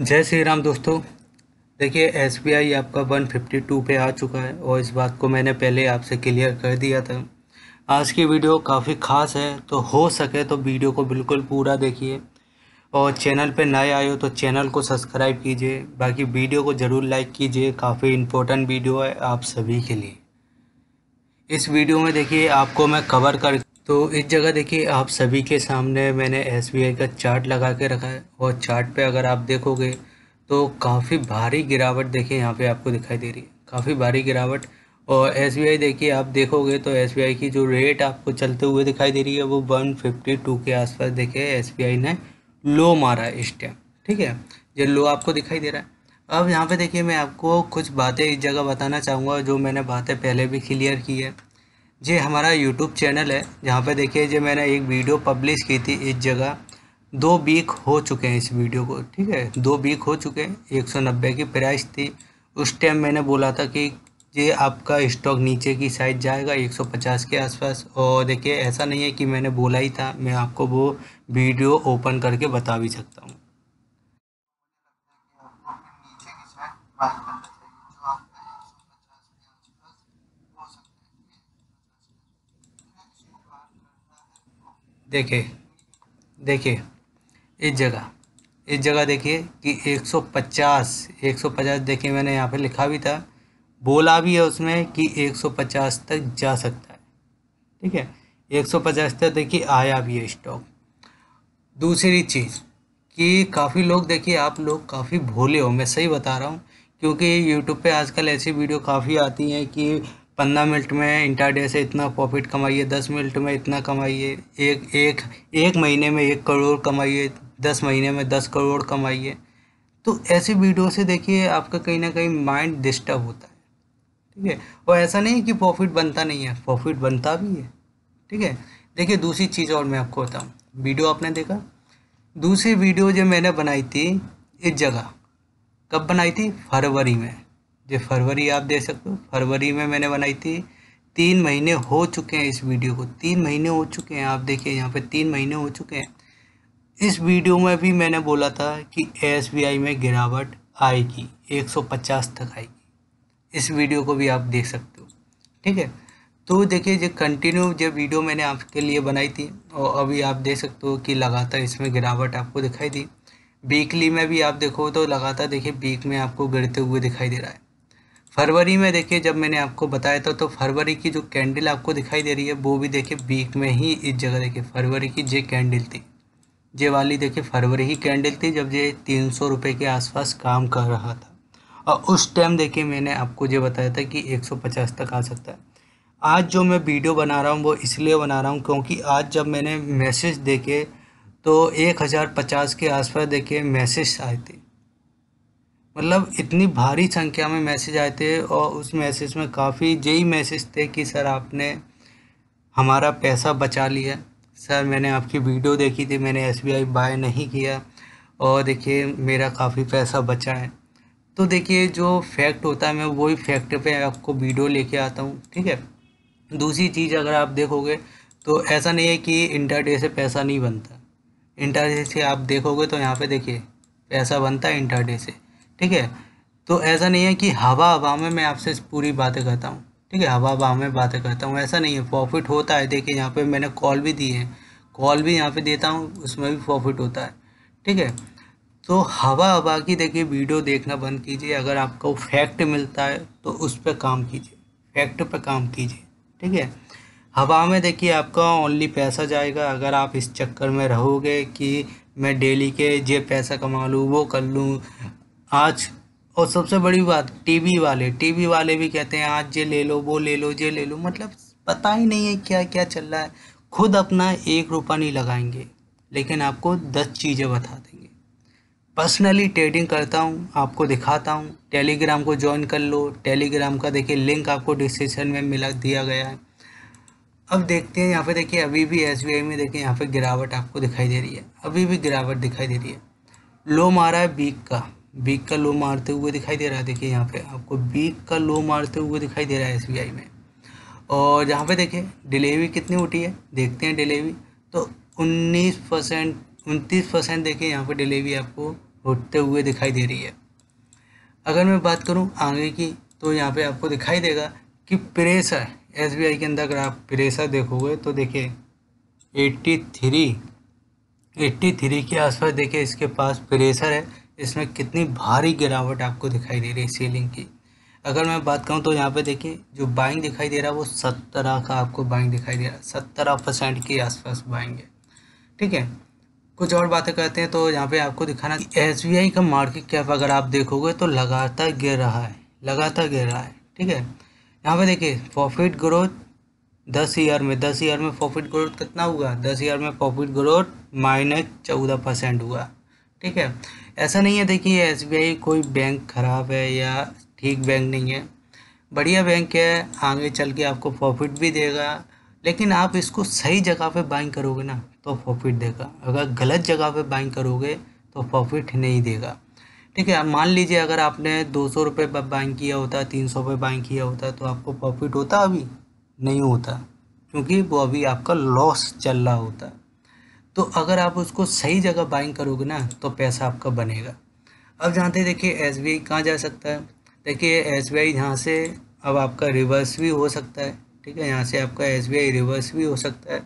जय श्री राम दोस्तों देखिए एस आपका 152 पे आ चुका है और इस बात को मैंने पहले आपसे क्लियर कर दिया था आज की वीडियो काफ़ी ख़ास है तो हो सके तो वीडियो को बिल्कुल पूरा देखिए और चैनल पे नए आए हो तो चैनल को सब्सक्राइब कीजिए बाकी वीडियो को ज़रूर लाइक कीजिए काफ़ी इम्पोर्टेंट वीडियो है आप सभी के लिए इस वीडियो में देखिए आपको मैं कवर कर तो इस जगह देखिए आप सभी के सामने मैंने एस का चार्ट लगा के रखा है और चार्ट पे अगर आप देखोगे तो काफ़ी भारी गिरावट देखिए यहाँ पे आपको दिखाई दे रही है काफ़ी भारी गिरावट और एस देखिए आप देखोगे तो एस की जो रेट आपको चलते हुए दिखाई दे रही है वो टू के आसपास देखे एस ने लो मारा इस टाइम ठीक है ये लो आपको दिखाई दे रहा है अब यहाँ पे देखिए मैं आपको कुछ बातें इस जगह बताना चाहूँगा जो मैंने बातें पहले भी क्लियर की है जी हमारा यूट्यूब चैनल है जहाँ पे देखिए जी मैंने एक वीडियो पब्लिश की थी इस जगह दो वीक हो चुके हैं इस वीडियो को ठीक है दो वीक हो चुके हैं एक सौ नब्बे की प्राइस थी उस टाइम मैंने बोला था कि ये आपका स्टॉक नीचे की साइड जाएगा 150 के आसपास और देखिए ऐसा नहीं है कि मैंने बोला ही था मैं आपको वो वीडियो ओपन करके बता भी सकता हूँ देखिए देखिए इस जगह इस जगह देखिए कि 150 150 देखिए मैंने यहाँ पे लिखा भी था बोला भी है उसमें कि 150 तक जा सकता है ठीक है 150 तक देखिए आया भी है स्टॉक दूसरी चीज़ कि काफ़ी लोग देखिए आप लोग काफ़ी भोले हो मैं सही बता रहा हूँ क्योंकि यूट्यूब पे आजकल ऐसी वीडियो काफ़ी आती हैं कि पंद्रह मिनट में इंटर डे से इतना प्रॉफिट कमाइए दस मिनट में इतना कमाइए एक एक एक महीने में एक करोड़ कमाइए दस महीने में दस करोड़ कमाइए तो ऐसी वीडियो से देखिए आपका कहीं ना कहीं माइंड डिस्टर्ब होता है ठीक है और ऐसा नहीं कि प्रॉफिट बनता नहीं है प्रॉफिट बनता भी है ठीक है देखिए दूसरी चीज़ और मैं आपको बताऊँ वीडियो आपने देखा दूसरी वीडियो जो मैंने बनाई थी इस जगह कब बनाई थी फरवरी में ये फरवरी आप देख सकते हो फरवरी में मैंने बनाई थी तीन महीने हो चुके हैं इस वीडियो को तीन महीने हो चुके हैं आप देखिए यहाँ पे तीन महीने हो चुके हैं इस वीडियो में भी मैंने बोला था कि एस में गिरावट आएगी 150 तक आएगी इस वीडियो को भी आप देख सकते हो ठीक है तो देखिए जो कंटिन्यू जो वीडियो मैंने आपके लिए बनाई थी और अभी आप देख सकते हो कि लगातार इसमें गिरावट आपको दिखाई दी वीकली में भी आप देखो तो लगातार देखिए वीक में आपको गिरते हुए दिखाई दे रहा है फरवरी में देखिए जब मैंने आपको बताया था तो फरवरी की जो कैंडल आपको दिखाई दे रही है वो भी देखिए बीक में ही इस जगह देखिए फरवरी की जे कैंडल थी जे वाली देखिए फरवरी ही कैंडल थी जब ये तीन सौ रुपये के आसपास काम कर रहा था और उस टाइम देखिए मैंने आपको ये बताया था कि एक तक आ सकता है आज जो मैं वीडियो बना रहा हूँ वो इसलिए बना रहा हूँ क्योंकि आज जब मैंने मैसेज देखे तो एक हज़ार पचास के आसपास देखिए मैसेज आए थे मतलब इतनी भारी संख्या में मैसेज आए थे और उस मैसेज में काफ़ी यही मैसेज थे कि सर आपने हमारा पैसा बचा लिया सर मैंने आपकी वीडियो देखी थी मैंने एस बी आई बाय नहीं किया और देखिए मेरा काफ़ी पैसा बचा है तो देखिए जो फैक्ट होता है मैं वही फैक्ट पे आपको वीडियो लेके आता हूँ ठीक है दूसरी चीज़ अगर आप देखोगे तो ऐसा नहीं है कि इंटरडे से पैसा नहीं बनता इंटरडे से आप देखोगे तो यहाँ पे देखिए पैसा बनता है इंटरडे से ठीक है तो ऐसा नहीं है कि हवा हवा में मैं आपसे पूरी बातें करता हूँ ठीक है हवा हवा में बातें करता हूँ ऐसा नहीं है प्रॉफिट होता है देखिए यहाँ पे मैंने कॉल भी दी है कॉल भी यहाँ पे देता हूँ उसमें भी प्रॉफिट होता है ठीक है तो हवा हवा की देखिए वीडियो देखना बंद कीजिए अगर आपको फैक्ट मिलता है तो उस पर काम कीजिए फैक्ट पर काम कीजिए ठीक है हवा में देखिए आपका ओनली पैसा जाएगा अगर आप इस चक्कर में रहोगे कि मैं डेली के जे पैसा कमा लूँ वो कर लूँ आज और सबसे बड़ी बात टीवी वाले टीवी वाले भी कहते हैं आज ये ले लो वो ले लो ये ले लो मतलब पता ही नहीं है क्या क्या चल रहा है खुद अपना एक रुपया नहीं लगाएंगे लेकिन आपको दस चीज़ें बता देंगे पर्सनली ट्रेडिंग करता हूँ आपको दिखाता हूँ टेलीग्राम को ज्वाइन कर लो टेलीग्राम का देखिए लिंक आपको डिस्क्रिप्शन में मिला दिया गया है अब देखते हैं यहाँ पे देखिए अभी भी एस में देखिए यहाँ पे गिरावट आपको दिखाई दे रही है अभी भी गिरावट दिखाई दे रही है लो मारा है बीक का बीक का लो मारते हुए दिखाई दे रहा है देखिए यहाँ पे आपको बीक का लो मारते हुए दिखाई दे रहा है एस में और यहाँ पे देखिए डिलीवरी कितनी उठी है देखते हैं डिलीवरी तो उन्नीस परसेंट उनतीस परसेंट देखिए यहाँ पे डिलीवरी आपको उठते हुए दिखाई दे रही है अगर मैं बात करूँ आगे की तो यहाँ पर आपको दिखाई देगा कि प्रेशर एस के अंदर अगर आप प्रेशर देखोगे तो देखिए एट्टी थ्री एट्टी थ्री के आसपास देखिए इसके पास प्रेशर है इसमें कितनी भारी गिरावट आपको दिखाई दे रही है सेलिंग की अगर मैं बात करूँ तो यहाँ पे देखिए जो बाइंग दिखाई दे रहा है वो सत्रह का आपको बाइंग दिखाई दे रहा है सत्रह परसेंट के आसपास बाइंग है ठीक है कुछ और बातें करते हैं तो यहाँ पे आपको दिखाना एस का मार्केट कैप अगर आप देखोगे तो लगातार गिर रहा है लगातार गिर रहा है ठीक है यहाँ पे देखिए प्रॉफिट ग्रोथ दस ईयर में दस ईयर में प्रॉफिट ग्रोथ कितना हुआ दस ईयर में प्रॉफिट ग्रोथ माइनस चौदह परसेंट हुआ ठीक है ऐसा नहीं है देखिए एस कोई बैंक ख़राब है या ठीक बैंक नहीं है बढ़िया बैंक है आगे चल के आपको प्रॉफिट भी देगा लेकिन आप इसको सही जगह पे बाइंग करोगे ना तो प्रॉफिट देगा अगर गलत जगह पे बाइंग करोगे तो प्रॉफिट नहीं देगा ठीक है मान लीजिए अगर आपने दो सौ रुपये बाइंग किया होता तीन सौ रुपये बाइंग किया होता तो आपको प्रॉफिट होता अभी नहीं होता क्योंकि वो अभी आपका लॉस चल रहा होता तो अगर आप उसको सही जगह बाइंग करोगे ना तो पैसा आपका बनेगा अब जानते हैं देखिए एस बी आई कहाँ जा सकता है देखिए एस बी आई यहाँ से अब आपका रिवर्स भी हो सकता है ठीक है यहाँ से आपका एस बी आई रिवर्स भी हो सकता है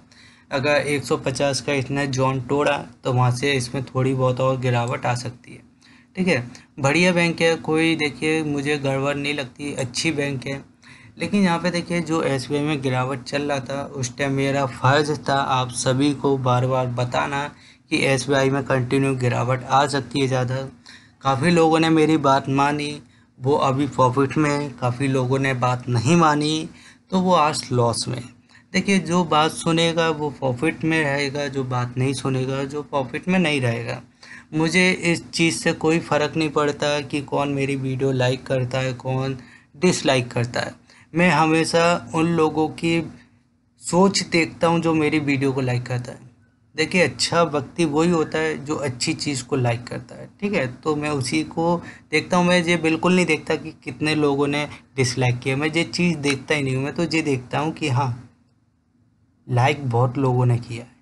अगर 150 का इतना जॉन तोड़ा तो वहाँ से इसमें थोड़ी बहुत और गिरावट आ सकती है ठीक है बढ़िया बैंक है कोई देखिए मुझे गड़बड़ नहीं लगती अच्छी बैंक है लेकिन यहाँ पे देखिए जो एस में गिरावट चल रहा था उस टाइम मेरा फ़र्ज़ था आप सभी को बार बार बताना कि एस में कंटिन्यू गिरावट आ सकती है ज़्यादा काफ़ी लोगों ने मेरी बात मानी वो अभी प्रॉफिट में काफ़ी लोगों ने बात नहीं मानी तो वो आज लॉस में देखिए जो बात सुनेगा वो प्रॉफिट में रहेगा जो बात नहीं सुनेगा जो प्रॉफिट में नहीं रहेगा मुझे इस चीज़ से कोई फ़र्क नहीं पड़ता कि कौन मेरी वीडियो लाइक करता है कौन डिसलाइक करता है मैं हमेशा उन लोगों की सोच देखता हूँ जो मेरी वीडियो को लाइक करता है देखिए अच्छा व्यक्ति वही होता है जो अच्छी चीज़ को लाइक करता है ठीक है तो मैं उसी को देखता हूँ मैं ये बिल्कुल नहीं देखता कि कितने लोगों ने डिसलाइक किया मैं ये चीज़ देखता ही नहीं हूँ मैं तो ये देखता हूँ कि हाँ लाइक बहुत लोगों ने किया है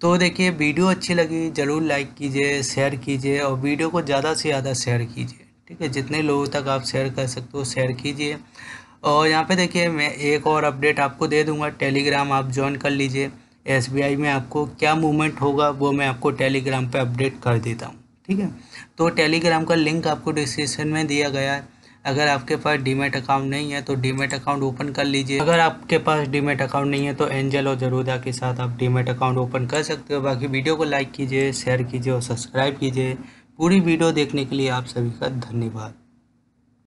तो देखिए वीडियो अच्छी लगी ज़रूर लाइक कीजिए शेयर कीजिए और वीडियो को ज़्यादा से ज़्यादा शेयर कीजिए ठीक है जितने लोगों तक आप शेयर कर सकते हो शेयर कीजिए और यहाँ पे देखिए मैं एक और अपडेट आपको दे दूंगा टेलीग्राम आप ज्वाइन कर लीजिए एस में आपको क्या मूवमेंट होगा वो मैं आपको टेलीग्राम पर अपडेट कर देता हूँ ठीक है तो टेलीग्राम का लिंक आपको डिस्क्रिप्शन में दिया गया है अगर आपके पास डीमेट अकाउंट नहीं है तो डीमेट अकाउंट ओपन कर लीजिए अगर आपके पास डीमेट अकाउंट नहीं है तो एंजल और जरूदा के साथ आप डीमेट अकाउंट ओपन कर सकते हो बाकी वीडियो को लाइक कीजिए शेयर कीजिए और सब्सक्राइब कीजिए पूरी वीडियो देखने के लिए आप सभी का धन्यवाद